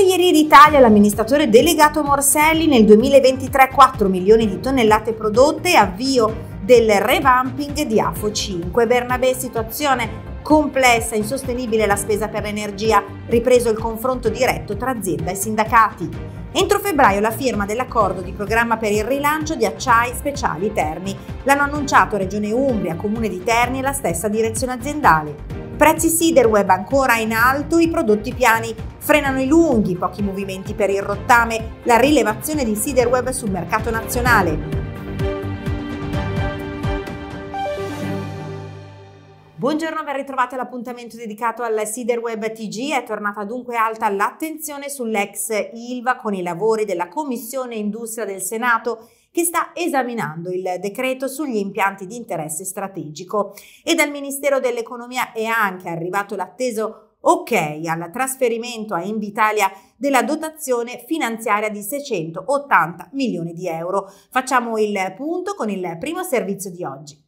Cancellieri d'Italia l'amministratore delegato Morselli nel 2023 4 milioni di tonnellate prodotte avvio del revamping di AFO 5. Bernabé, situazione complessa, insostenibile la spesa per l'energia, ripreso il confronto diretto tra azienda e sindacati. Entro febbraio la firma dell'accordo di programma per il rilancio di acciai speciali Terni. L'hanno annunciato Regione Umbria, Comune di Terni e la stessa direzione aziendale prezzi sì ancora in alto, i prodotti piani frenano i lunghi, pochi movimenti per il rottame, la rilevazione di sì sul mercato nazionale. Buongiorno, ben ritrovati all'appuntamento dedicato al Siderweb TG. È tornata dunque alta l'attenzione sull'ex ILVA con i lavori della Commissione Industria del Senato che sta esaminando il decreto sugli impianti di interesse strategico e dal Ministero dell'Economia è anche arrivato l'atteso ok al trasferimento a Invitalia della dotazione finanziaria di 680 milioni di euro. Facciamo il punto con il primo servizio di oggi.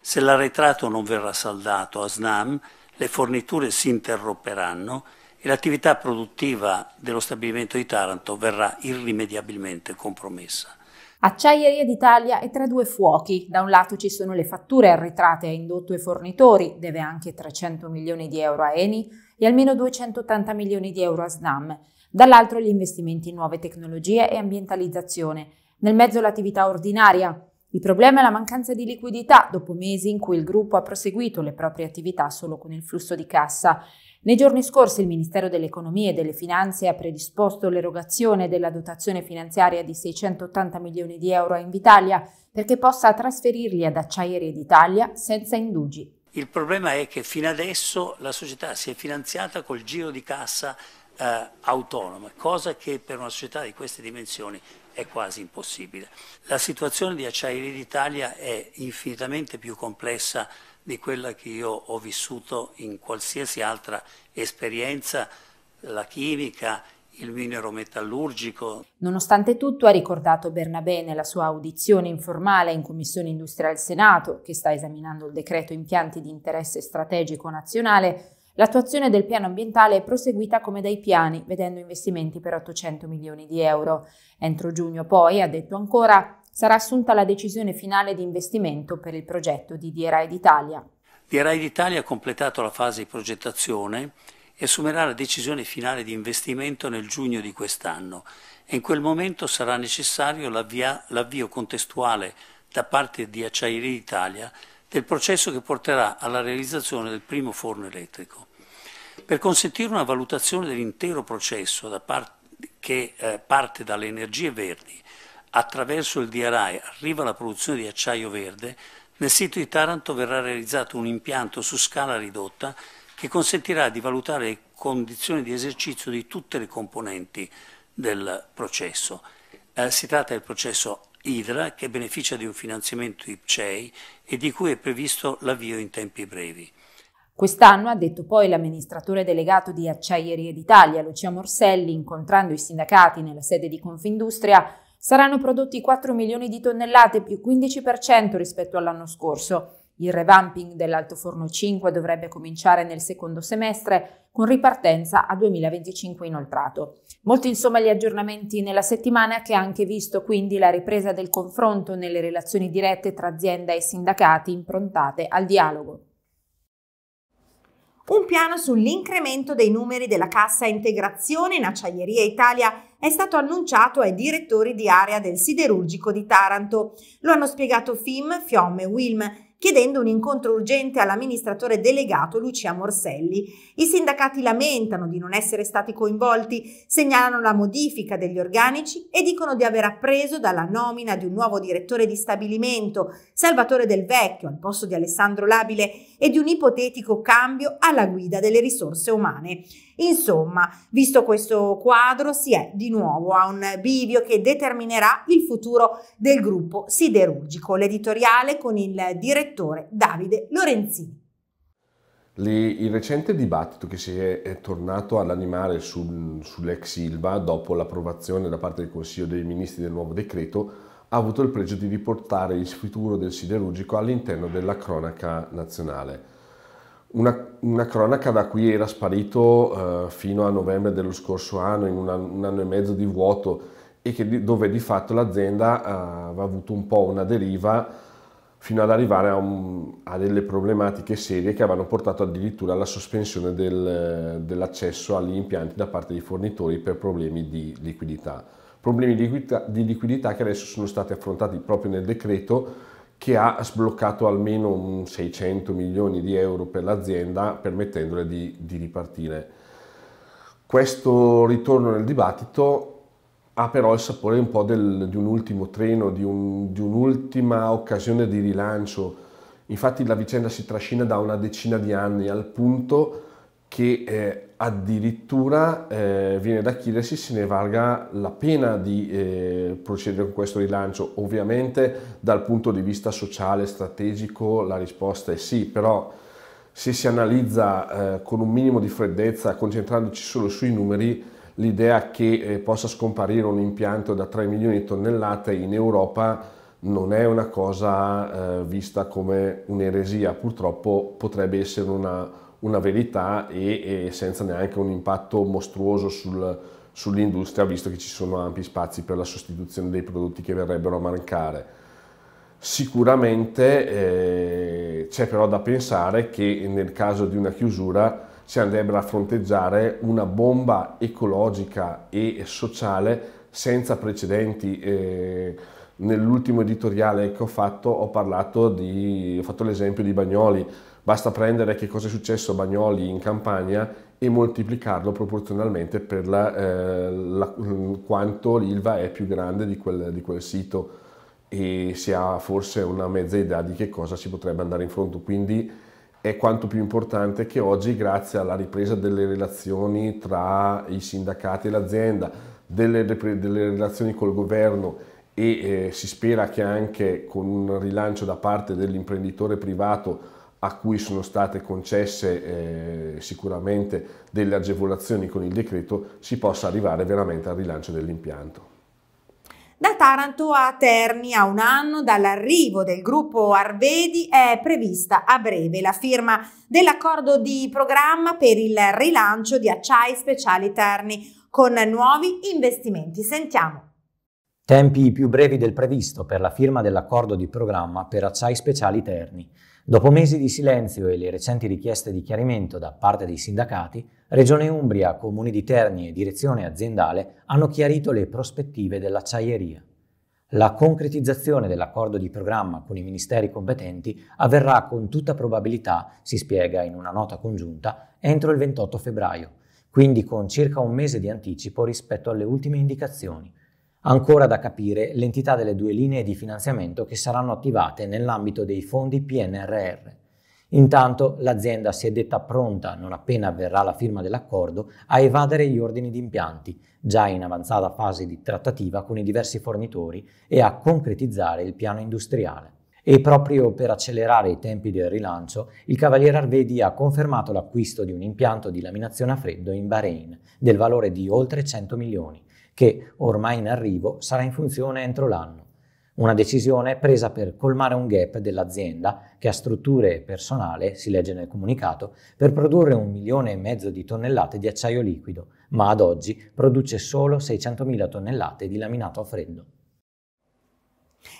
Se l'arretrato non verrà saldato a SNAM, le forniture si interromperanno e l'attività produttiva dello stabilimento di Taranto verrà irrimediabilmente compromessa. Acciaieria d'Italia è tra due fuochi. Da un lato ci sono le fatture arretrate a indotto e fornitori, deve anche 300 milioni di euro a Eni e almeno 280 milioni di euro a SNAM. Dall'altro gli investimenti in nuove tecnologie e ambientalizzazione. Nel mezzo l'attività ordinaria, il problema è la mancanza di liquidità dopo mesi in cui il gruppo ha proseguito le proprie attività solo con il flusso di cassa. Nei giorni scorsi il Ministero dell'Economia e delle Finanze ha predisposto l'erogazione della dotazione finanziaria di 680 milioni di euro a Invitalia perché possa trasferirli ad Acciaierie d'Italia senza indugi. Il problema è che fino adesso la società si è finanziata col giro di cassa eh, autonoma, cosa che per una società di queste dimensioni è quasi impossibile. La situazione di Acciaieri d'Italia è infinitamente più complessa di quella che io ho vissuto in qualsiasi altra esperienza, la chimica, il minero metallurgico. Nonostante tutto, ha ricordato Bernabé nella sua audizione informale in Commissione Industria del Senato, che sta esaminando il decreto impianti di interesse strategico nazionale, L'attuazione del piano ambientale è proseguita come dai piani, vedendo investimenti per 800 milioni di euro. Entro giugno poi, ha detto ancora, sarà assunta la decisione finale di investimento per il progetto di DRI d'Italia. DRI d'Italia ha completato la fase di progettazione e assumerà la decisione finale di investimento nel giugno di quest'anno e in quel momento sarà necessario l'avvio contestuale da parte di Acciaieri d'Italia del processo che porterà alla realizzazione del primo forno elettrico. Per consentire una valutazione dell'intero processo part che eh, parte dalle energie verdi attraverso il DRI arriva alla produzione di acciaio verde, nel sito di Taranto verrà realizzato un impianto su scala ridotta che consentirà di valutare le condizioni di esercizio di tutte le componenti del processo. Eh, si tratta del processo Idra, che beneficia di un finanziamento IPCEI e di cui è previsto l'avvio in tempi brevi. Quest'anno, ha detto poi l'amministratore delegato di Acciaierie d'Italia, Lucia Morselli, incontrando i sindacati nella sede di Confindustria, saranno prodotti 4 milioni di tonnellate più 15% rispetto all'anno scorso. Il revamping dell'Alto Forno 5 dovrebbe cominciare nel secondo semestre con ripartenza a 2025 inoltrato. Molti insomma gli aggiornamenti nella settimana che ha anche visto quindi la ripresa del confronto nelle relazioni dirette tra azienda e sindacati improntate al dialogo. Un piano sull'incremento dei numeri della cassa integrazione in Acciaieria Italia è stato annunciato ai direttori di area del siderurgico di Taranto. Lo hanno spiegato FIM, FIOM e WILM chiedendo un incontro urgente all'amministratore delegato Lucia Morselli. I sindacati lamentano di non essere stati coinvolti, segnalano la modifica degli organici e dicono di aver appreso dalla nomina di un nuovo direttore di stabilimento, Salvatore del Vecchio, al posto di Alessandro Labile, e di un ipotetico cambio alla guida delle risorse umane. Insomma, visto questo quadro, si è di nuovo a un bivio che determinerà il futuro del gruppo siderurgico. L'editoriale con il direttore Davide Lorenzini. il recente dibattito che si è, tornato ad animare sul, sull'ex Silva dopo l'approvazione da parte del Consiglio dei Ministri del nuovo decreto ha avuto il pregio di riportare il futuro del siderurgico all'interno della cronaca nazionale. Una, una, cronaca da cui era sparito eh, fino a novembre dello scorso anno, in una, un anno e mezzo di vuoto, e che, dove di fatto l'azienda ha, eh, aveva avuto un po' una deriva fino ad arrivare a, un, a delle problematiche serie che avevano portato addirittura alla sospensione del, dell'accesso agli impianti da parte dei fornitori per problemi di liquidità. Problemi di liquidità, di liquidità che adesso sono stati affrontati proprio nel decreto che ha sbloccato almeno 600 milioni di euro per l'azienda permettendole di, di ripartire. Questo ritorno nel dibattito ha però il sapore un po' del, di un ultimo treno, di, un, di un'ultima occasione di rilancio. Infatti la vicenda si trascina da una decina di anni al punto che eh, addirittura eh, viene da chiedersi se ne valga la pena di eh, procedere con questo rilancio. Ovviamente dal punto di vista sociale, strategico, la risposta è sì, però se si analizza eh, con un minimo di freddezza, concentrandoci solo sui numeri, l'idea che eh, possa scomparire un impianto da 3 milioni di tonnellate in Europa non è una cosa eh, vista come un'eresia, purtroppo potrebbe essere una una verità e, e senza neanche un impatto mostruoso sul, sull'industria, visto che ci sono ampi spazi per la sostituzione dei prodotti che verrebbero a mancare. Sicuramente eh, c'è però da pensare che nel caso di una chiusura si andrebbe a fronteggiare una bomba ecologica e sociale senza precedenti. Eh, nell'ultimo editoriale che ho fatto ho, di, ho fatto l'esempio di Bagnoli, Basta prendere che cosa è successo a Bagnoli in campagna e moltiplicarlo proporzionalmente per la, eh, la, mm, quanto l'Ilva è più grande di quel, di quel, sito e si ha forse una mezza idea di che cosa si potrebbe andare in fronte. Quindi è quanto più importante che oggi, grazie alla ripresa delle relazioni tra i sindacati e l'azienda, delle, delle relazioni col governo e eh, si spera che anche con un rilancio da parte dell'imprenditore privato a cui sono state concesse eh, sicuramente delle agevolazioni con il decreto, si possa arrivare veramente al rilancio dell'impianto. Da Taranto a Terni, a un anno dall'arrivo del gruppo Arvedi, è prevista a breve la firma dell'accordo di programma per il rilancio di Acciai Speciali Terni con nuovi investimenti. Sentiamo. Tempi più brevi del previsto per la firma dell'accordo di programma per Acciai Speciali Terni. Dopo mesi di silenzio e le recenti richieste di chiarimento da parte dei sindacati, Regione Umbria, Comuni di Terni e Direzione Aziendale hanno chiarito le prospettive dell'acciaieria. La concretizzazione dell'accordo di programma con i ministeri competenti avverrà con tutta probabilità, si spiega in una nota congiunta, entro il 28 febbraio, quindi con circa un mese di anticipo rispetto alle ultime indicazioni. Ancora da capire l'entità delle due linee di finanziamento che saranno attivate nell'ambito dei fondi PNRR. Intanto l'azienda si è detta pronta, non appena avverrà la firma dell'accordo, a evadere gli ordini di impianti, già in avanzata fase di trattativa con i diversi fornitori, e a concretizzare il piano industriale. E proprio per accelerare i tempi del rilancio, il Cavaliere Arvedi ha confermato l'acquisto di un impianto di laminazione a freddo in Bahrain, del valore di oltre 100 milioni, che, ormai in arrivo, sarà in funzione entro l'anno. Una decisione presa per colmare un gap dell'azienda che ha strutture e personale, si legge nel comunicato, per produrre un milione e mezzo di tonnellate di acciaio liquido, ma ad oggi produce solo 600.000 tonnellate di laminato a freddo.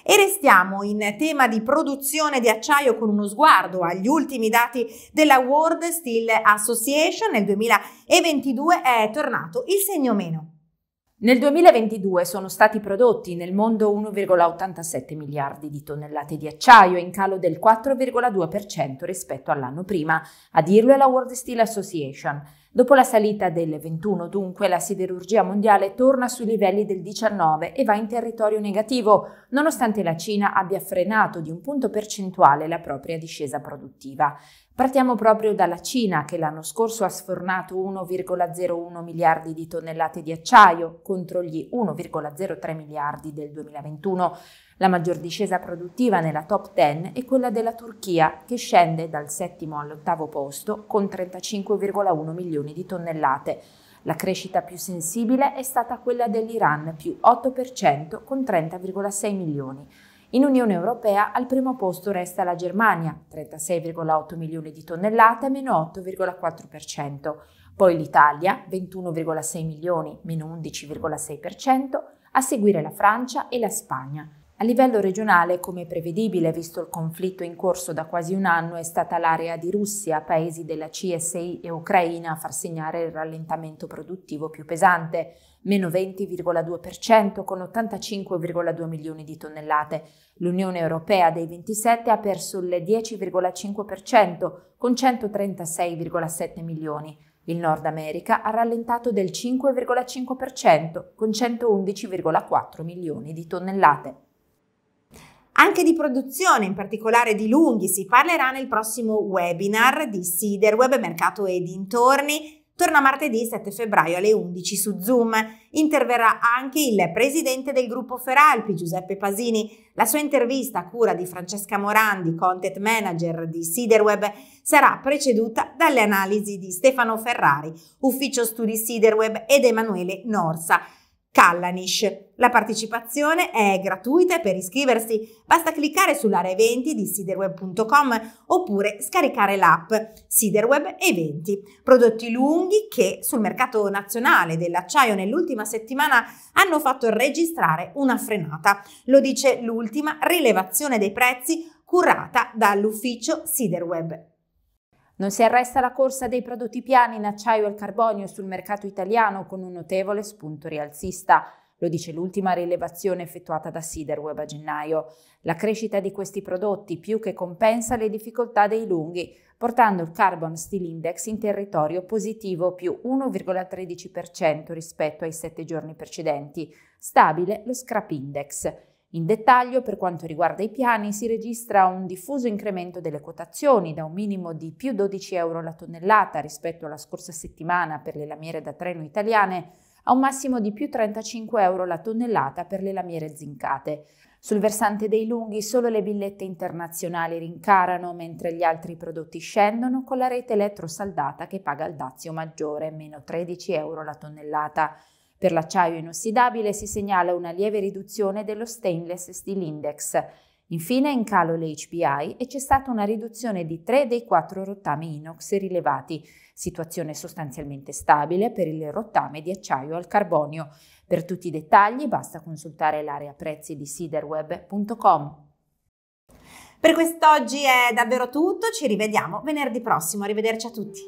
E restiamo in tema di produzione di acciaio con uno sguardo agli ultimi dati della World Steel Association. Nel 2022 è tornato il segno meno. Nel 2022 sono stati prodotti nel mondo 1,87 miliardi di tonnellate di acciaio, in calo del 4,2% rispetto all'anno prima, a dirlo è la World Steel Association. Dopo la salita del 21 dunque la siderurgia mondiale torna sui livelli del 19 e va in territorio negativo, nonostante la Cina abbia frenato di un punto percentuale la propria discesa produttiva. Partiamo proprio dalla Cina che l'anno scorso ha sfornato 1,01 miliardi di tonnellate di acciaio contro gli 1,03 miliardi del 2021. La maggior discesa produttiva nella top 10 è quella della Turchia che scende dal settimo all'ottavo posto con 35,1 milioni di tonnellate. La crescita più sensibile è stata quella dell'Iran più 8% con 30,6 milioni. In Unione Europea al primo posto resta la Germania, 36,8 milioni di tonnellate, meno 8,4%, poi l'Italia, 21,6 milioni, meno 11,6%, a seguire la Francia e la Spagna, a livello regionale, come prevedibile visto il conflitto in corso da quasi un anno, è stata l'area di Russia, paesi della CSI e Ucraina a far segnare il rallentamento produttivo più pesante, meno 20,2% con 85,2 milioni di tonnellate. L'Unione Europea dei 27 ha perso il 10,5% con 136,7 milioni. Il Nord America ha rallentato del 5,5% con 111,4 milioni di tonnellate anche di produzione, in particolare di lunghi, si parlerà nel prossimo webinar di Sider Mercato e dintorni. Torna martedì 7 febbraio alle 11 su Zoom. Interverrà anche il presidente del gruppo Feralpi, Giuseppe Pasini. La sua intervista a cura di Francesca Morandi, content manager di Siderweb, sarà preceduta dalle analisi di Stefano Ferrari, ufficio studi Siderweb ed Emanuele Norsa. Callanish. La partecipazione è gratuita e per iscriversi basta cliccare sull'area eventi di siderweb.com oppure scaricare l'app Siderweb Eventi. Prodotti lunghi che sul mercato nazionale dell'acciaio nell'ultima settimana hanno fatto registrare una frenata. Lo dice l'ultima rilevazione dei prezzi curata dall'ufficio Siderweb non si arresta la corsa dei prodotti piani in acciaio e al carbonio sul mercato italiano con un notevole spunto rialzista. Lo dice l'ultima rilevazione effettuata da Siderweb a gennaio. La crescita di questi prodotti più che compensa le difficoltà dei lunghi, portando il Carbon Steel Index in territorio positivo più 1,13% rispetto ai sette giorni precedenti, stabile lo Scrap Index. In dettaglio, per quanto riguarda i piani, si registra un diffuso incremento delle quotazioni da un minimo di più 12 euro la tonnellata rispetto alla scorsa settimana per le lamiere da treno italiane a un massimo di più 35 euro la tonnellata per le lamiere zincate. Sul versante dei lunghi solo le billette internazionali rincarano, mentre gli altri prodotti scendono con la rete elettrosaldata che paga il dazio maggiore, meno 13 euro la tonnellata. Per l'acciaio inossidabile si segnala una lieve riduzione dello stainless steel index. Infine è in calo le e c'è stata una riduzione di 3 dei 4 rottami inox rilevati, situazione sostanzialmente stabile per il rottame di acciaio al carbonio. Per tutti i dettagli basta consultare l'area prezzi di siderweb.com. Per quest'oggi è davvero tutto, ci rivediamo venerdì prossimo, arrivederci a tutti.